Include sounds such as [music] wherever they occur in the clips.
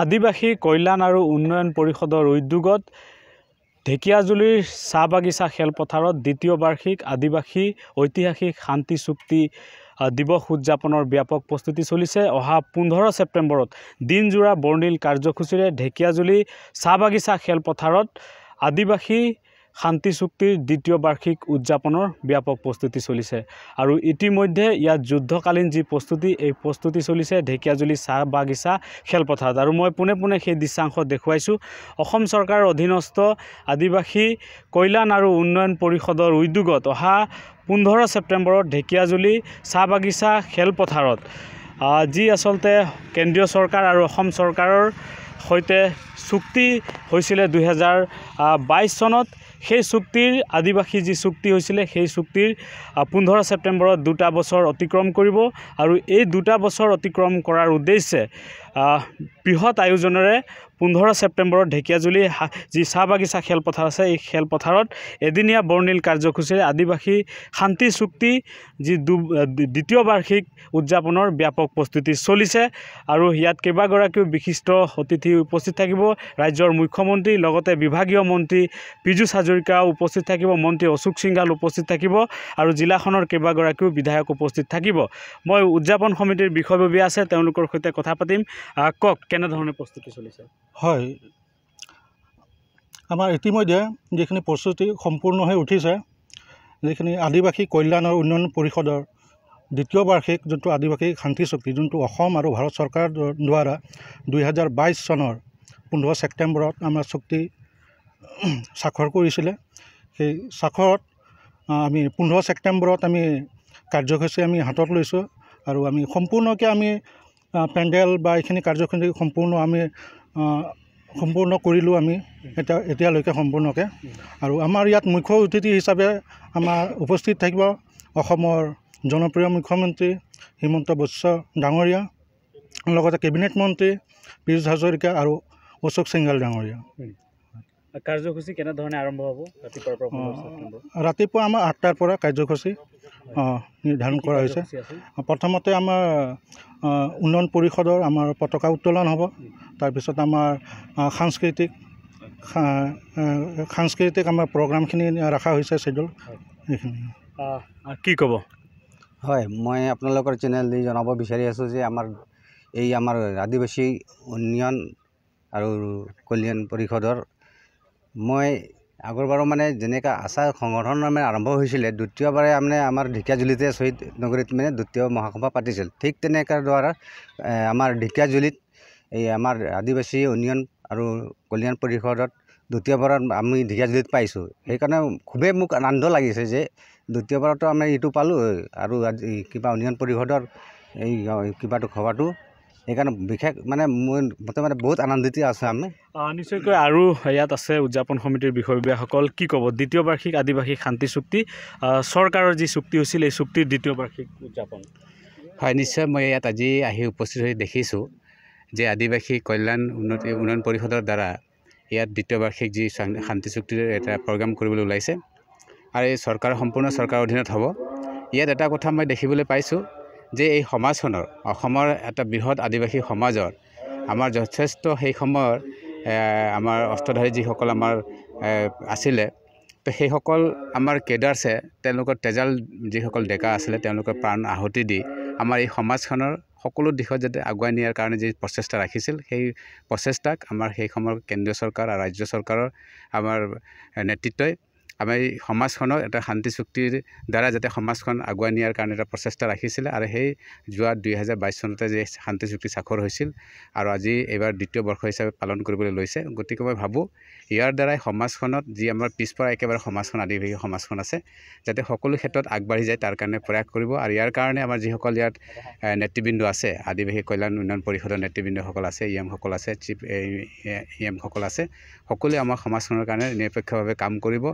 আদিবাসী কল্যাণ আৰু উন্নয়ন পৰিষদৰ উদ্যোগত ঢেকীয়াজুলিৰ চাহ বাগিচা খেলপথাৰত দ্বিতীয় বাৰ্ষিক আদিবাসী ঐতিহাসিক শান্তি চুক্তি দিৱস উদযাপনৰ ব্যাপক প্ৰস্তুতি চলিছে অহা পোন্ধৰ ছেপ্টেম্বৰত দিনজোৰা বৰ্ণিল কাৰ্যসূচীৰে ঢেকীয়াজুলি চাহ বাগিচা খেলপথাৰত আদিবাসী শান্তি চুক্তিৰ দ্বিতীয় বাৰ্ষিক উদযাপনৰ ব্যাপক প্ৰস্তুতি চলিছে আৰু ইতিমধ্যে ইয়াত যুদ্ধকালীন যি প্ৰস্তুতি এই প্ৰস্তুতি চলিছে ঢেকীয়াজুলি চাহ বাগিচা খেলপথাৰত আৰু মই পোনে পোনে সেই দৃশ্যাংশ দেখুৱাইছোঁ অসম চৰকাৰৰ অধীনস্থ আদিবাসী কল্যাণ আৰু উন্নয়ন পৰিষদৰ উদ্যোগত অহা পোন্ধৰ ছেপ্টেম্বৰত ঢেকীয়াজুলি চাহ বাগিচা খেলপথাৰত যি আচলতে কেন্দ্ৰীয় চৰকাৰ আৰু অসম চৰকাৰৰ সৈতে চুক্তি হৈছিলে দুহেজাৰ বাইছ চনত সেই চুক্তিৰ আদিবাসী যি চুক্তি হৈছিলে সেই চুক্তিৰ পোন্ধৰ ছেপ্টেম্বৰত দুটা বছৰ অতিক্ৰম কৰিব আৰু এই দুটা বছৰ অতিক্ৰম কৰাৰ উদ্দেশ্যে বৃহৎ আয়োজনেৰে পোন্ধৰ ছেপ্টেম্বৰত ঢেকীয়াজুলি যি চাহ বাগিচা খেলপথাৰ আছে এই খেলপথাৰত এদিনীয়া বৰ্ণিল কাৰ্যসূচীৰে আদিবাসী শান্তি চুক্তি যি দু দ্বিতীয় বাৰ্ষিক উদযাপনৰ ব্যাপক প্ৰস্তুতি চলিছে আৰু ইয়াত কেইবাগৰাকীও বিশিষ্ট অতিথি উপস্থিত থাকিব ৰাজ্যৰ মুখ্যমন্ত্ৰী লগতে বিভাগীয় মন্ত্ৰী পীযুষ হাজৰিকাও উপস্থিত থাকিব মন্ত্ৰী অশোক সিংঘাল উপস্থিত থাকিব আৰু জিলাখনৰ কেইবাগৰাকীও বিধায়ক উপস্থিত থাকিব মই উদযাপন সমিতিৰ বিষয়ববীয়া আছে তেওঁলোকৰ সৈতে কথা পাতিম কওক কেনেধৰণে প্ৰস্তুতি চলিছে হয় আমাৰ ইতিমধ্যে যিখিনি প্ৰস্তুতি সম্পূৰ্ণ হৈ উঠিছে যিখিনি আদিবাসী কল্যাণ আৰু উন্নয়ন পৰিষদৰ দ্বিতীয় বাৰ্ষিক যোনটো আদিবাসী শান্তি চুক্তি যোনটো অসম আৰু ভাৰত চৰকাৰ দ্বাৰা দুহেজাৰ বাইছ চনৰ পোন্ধৰ ছেপ্টেম্বৰত আমাৰ চুক্তি [clears throat] স্বাক্ষৰ কৰিছিলে সেই স্বাক্ষৰত আমি পোন্ধৰ ছেপ্টেম্বৰত আমি কাৰ্যসূচী আমি হাতত লৈছোঁ আৰু আমি সম্পূৰ্ণকৈ আমি পেণ্ডেল বা এইখিনি কাৰ্যখিনি সম্পূৰ্ণ আমি সম্পূৰ্ণ কৰিলোঁ আমি এতিয়া এতিয়ালৈকে সম্পূৰ্ণকৈ আৰু আমাৰ ইয়াত মুখ্য অতিথি হিচাপে আমাৰ উপস্থিত থাকিব অসমৰ জনপ্ৰিয় মুখ্যমন্ত্ৰী হিমন্ত বিশ্ব ডাঙৰীয়া লগতে কেবিনেট মন্ত্ৰী পীয়ুষ হাজৰিকা আৰু অশোক সিংগাল ডাঙৰীয়া কাৰ্যসূচী কেনেধৰণে আৰম্ভ হ'ব ৰাতিপুৱাৰ ৰাতিপুৱা আমাৰ আঠটাৰ পৰা কাৰ্যসূচী নিৰ্ধাৰণ কৰা হৈছে প্ৰথমতে আমাৰ উন্নয়ন পৰিষদৰ আমাৰ পতাকা উত্তোলন হ'ব তাৰপিছত আমাৰ সাংস্কৃতিক সাংস্কৃতিক আমাৰ প্ৰগ্ৰামখিনি ৰখা হৈছে চেডুল এইখিনি কি ক'ব হয় মই আপোনালোকৰ চেনেল দি জনাব বিচাৰি আছোঁ যে আমাৰ এই আমাৰ আদিবাসী উন্নয়ন আৰু কল্যাণ পৰিষদৰ মই আগৰবাৰো মানে যেনেকৈ আশা সংগঠনৰ মানে আৰম্ভ হৈছিলে দ্বিতীয়বাৰে মানে আমাৰ ঢেকীয়াজুলিতে শ্বহীদ নগৰীত মানে দ্বিতীয় মহাসভা পাতিছিল ঠিক তেনেকৈ দ্বাৰা আমাৰ ঢেকীয়াজুলিত এই আমাৰ আদিবাসী ইউনিয়ন আৰু কল্যাণ পৰিষদত দ্বিতীয়বাৰত আমি ঢেকীয়াজুলিত পাইছোঁ সেইকাৰণে খুবেই মোক আনন্দ লাগিছে যে দ্বিতীয়বাৰতো আমি এইটো পালোঁ আৰু আজি কিবা ইউনিয়ন পৰিষদৰ এই কিবাটো সভাটো সেইকাৰণে বিশেষ মানে মই মতে মানে বহুত আনন্দিত আছোঁ আমি নিশ্চয়কৈ আৰু ইয়াত আছে উদযাপন সমিতিৰ বিষয়ববীয়াসকল কি ক'ব দ্বিতীয় বাৰ্ষিক আদিবাসী শান্তি চুক্তি চৰকাৰৰ যি চুক্তি হৈছিল এই চুক্তিৰ দ্বিতীয় বাৰ্ষিক উদযাপন হয় নিশ্চয় মই ইয়াত আজি আহি উপস্থিত হৈ দেখিছোঁ যে আদিবাসী কল্যাণ উন্নতি উন্নয়ন পৰিষদৰ দ্বাৰা ইয়াত দ্বিতীয় বাৰ্ষিক যি শান্তি চুক্তিৰ এটা প্ৰগ্ৰাম কৰিবলৈ ওলাইছে আৰু এই চৰকাৰ সম্পূৰ্ণ চৰকাৰৰ অধীনত হ'ব ইয়াত এটা কথা মই দেখিবলৈ পাইছোঁ যে এই সমাজখনৰ অসমৰ এটা বৃহৎ আদিবাসী সমাজৰ আমাৰ যথেষ্ট সেই সময়ৰ আমাৰ অস্ত্ৰধাৰী যিসকল আমাৰ আছিলে তো সেইসকল আমাৰ কেডাৰছে তেওঁলোকৰ তেজাল যিসকল ডেকা আছিলে তেওঁলোকে প্ৰাণ আহুতি দি আমাৰ এই সমাজখনৰ সকলো দিশত যাতে আগুৱাই নিয়াৰ কাৰণে যি প্ৰচেষ্টা ৰাখিছিল সেই প্ৰচেষ্টাক আমাৰ সেই সময়ৰ কেন্দ্ৰীয় চৰকাৰ আৰু ৰাজ্য চৰকাৰৰ আমাৰ নেতৃত্বই আমি সমাজখনক এটা শান্তি চুক্তিৰ দ্বাৰা যাতে সমাজখন আগুৱাই নিয়াৰ কাৰণে এটা প্ৰচেষ্টা ৰাখিছিলে আৰু সেই যোৱা দুই হাজাৰ বাইছ চনতে যে শান্তি চুক্তি স্বাক্ষৰ হৈছিল আৰু আজি এইবাৰ দ্বিতীয় বৰ্ষ হিচাপে পালন কৰিবলৈ লৈছে গতিকে মই ভাবোঁ ইয়াৰ দ্বাৰাই সমাজখনত যি আমাৰ পিছপৰা একেবাৰে সমাজখন আদিবাসী সমাজখন আছে যাতে সকলো ক্ষেত্ৰত আগবাঢ়ি যায় তাৰ কাৰণে প্ৰয়াস কৰিব আৰু ইয়াৰ কাৰণে আমাৰ যিসকল ইয়াত নেতৃবৃন্দ আছে আদিবাসী কল্যাণ উন্নয়ন পৰিষদৰ নেতৃবৃন্দসকল আছে ই এমসকল আছে চিফ ই এমসকল আছে সকলোৱে আমাৰ সমাজখনৰ কাৰণে নিৰপেক্ষভাৱে কাম কৰিব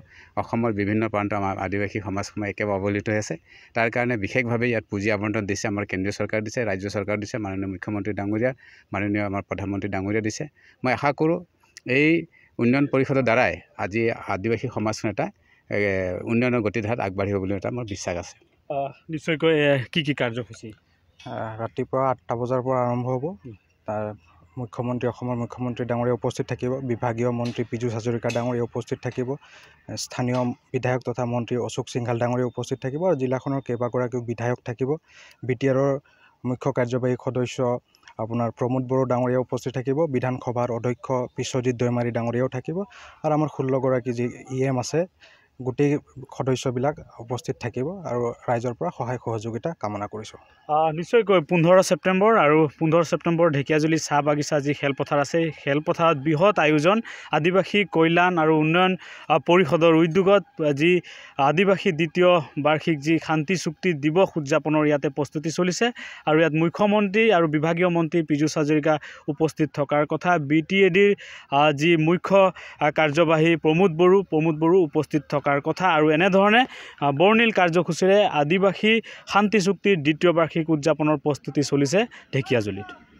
অসমৰ বিভিন্ন প্ৰান্তৰ আমাৰ আদিবাসী সমাজসমূহ একেবাৰে অৱহেলিত হৈ আছে তাৰ কাৰণে বিশেষভাৱে ইয়াত পুঁজি আৱণ্টন দিছে আমাৰ কেন্দ্ৰীয় চৰকাৰ দিছে ৰাজ্য চৰকাৰ দিছে মাননীয় মুখ্যমন্ত্ৰী ডাঙৰীয়া মাননীয় আমাৰ প্ৰধানমন্ত্ৰী ডাঙৰীয়া দিছে মই আশা কৰোঁ এই উন্নয়ন পৰিষদৰ দ্বাৰাই আজি আদিবাসী সমাজখন এটা উন্নয়নৰ গতিধাৰাত আগবাঢ়িব বুলি এটা মোৰ বিশ্বাস আছে নিশ্চয়কৈ কি কি কাৰ্যসূচী ৰাতিপুৱা আঠটা বজাৰ পৰা আৰম্ভ হ'ব তাৰ মুখ্যমন্ত্ৰী অসমৰ মুখ্যমন্ত্ৰী ডাঙৰীয়া উপস্থিত থাকিব বিভাগীয় মন্ত্ৰী পীযুষ হাজৰিকা ডাঙৰীয়া উপস্থিত থাকিব স্থানীয় বিধায়ক তথা মন্ত্ৰী অশোক সিংঘাল ডাঙৰীয়া উপস্থিত থাকিব আৰু জিলাখনৰ কেইবাগৰাকীও বিধায়ক থাকিব বি টি আৰৰ মুখ্য কাৰ্যবাহী সদস্য আপোনাৰ প্ৰমোদ বড়ো ডাঙৰীয়াও উপস্থিত থাকিব বিধানসভাৰ অধ্যক্ষ বিশ্বজিৎ দৈমাৰী ডাঙৰীয়াও থাকিব আৰু আমাৰ ষোল্লগৰাকী যি ই এম আছে গোটেই সদস্যবিলাক উপস্থিত থাকিব আৰু ৰাইজৰ পৰা সহায় সহযোগিতা কামনা কৰিছোঁ নিশ্চয়কৈ পোন্ধৰ ছেপ্টেম্বৰ আৰু পোন্ধৰ ছেপ্টেম্বৰ ঢেকীয়াজুলি চাহ বাগিচা যি খেলপথাৰ আছে খেলপথাৰত বৃহৎ আয়োজন আদিবাসী কল্যাণ আৰু উন্নয়ন পৰিষদৰ উদ্যোগত যি আদিবাসী দ্বিতীয় বাৰ্ষিক যি শান্তি চুক্তি দিৱস উদযাপনৰ ইয়াতে প্ৰস্তুতি চলিছে আৰু ইয়াত মুখ্যমন্ত্ৰী আৰু বিভাগীয় মন্ত্ৰী পীযুষ হাজৰিকা উপস্থিত থকাৰ কথা বি টি এ ডিৰ যি মুখ্য কাৰ্যবাহী প্ৰমোদ বড়ো প্ৰমোদ বড়ো উপস্থিত থকা থকাৰ কথা আৰু এনেধৰণে বৰ্ণিল কাৰ্যসূচীৰে আদিবাসী শান্তি চুক্তিৰ দ্বিতীয় বাৰ্ষিক উদযাপনৰ প্ৰস্তুতি চলিছে ঢেকীয়াজুলিত